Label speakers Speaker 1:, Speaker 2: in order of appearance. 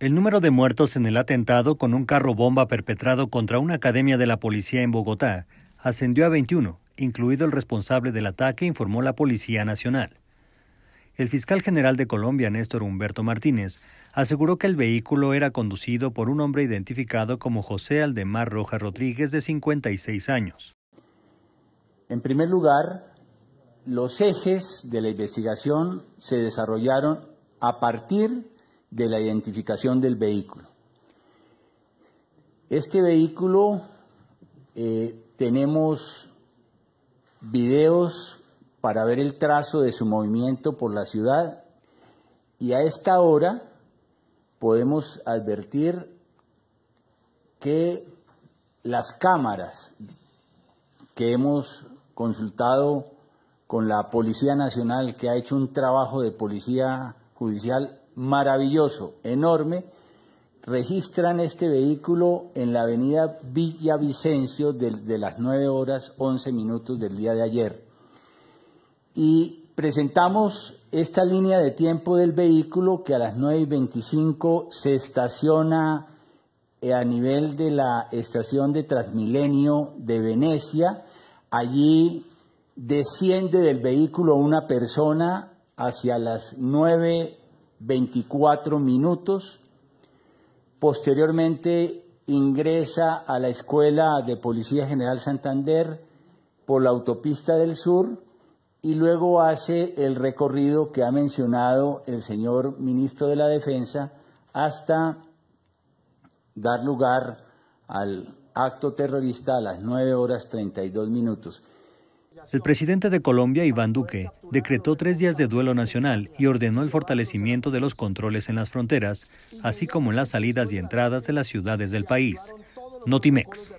Speaker 1: El número de muertos en el atentado con un carro bomba perpetrado contra una academia de la policía en Bogotá ascendió a 21, incluido el responsable del ataque, informó la Policía Nacional. El fiscal general de Colombia, Néstor Humberto Martínez, aseguró que el vehículo era conducido por un hombre identificado como José Aldemar Rojas Rodríguez, de 56 años. En
Speaker 2: primer lugar, los ejes de la investigación se desarrollaron a partir de de la identificación del vehículo. Este vehículo eh, tenemos videos para ver el trazo de su movimiento por la ciudad y a esta hora podemos advertir que las cámaras que hemos consultado con la Policía Nacional, que ha hecho un trabajo de policía judicial maravilloso, enorme. Registran este vehículo en la avenida Villavicencio de, de las 9 horas 11 minutos del día de ayer. Y presentamos esta línea de tiempo del vehículo que a las 9 y 25 se estaciona eh, a nivel de la estación de Transmilenio de Venecia. Allí desciende del vehículo una persona hacia las 9 24 minutos. Posteriormente ingresa a la Escuela de Policía General Santander por la autopista del sur y luego hace el recorrido que ha mencionado el señor ministro de la Defensa hasta dar lugar al acto terrorista a las 9 horas 32 minutos.
Speaker 1: El presidente de Colombia, Iván Duque, decretó tres días de duelo nacional y ordenó el fortalecimiento de los controles en las fronteras, así como en las salidas y entradas de las ciudades del país. Notimex.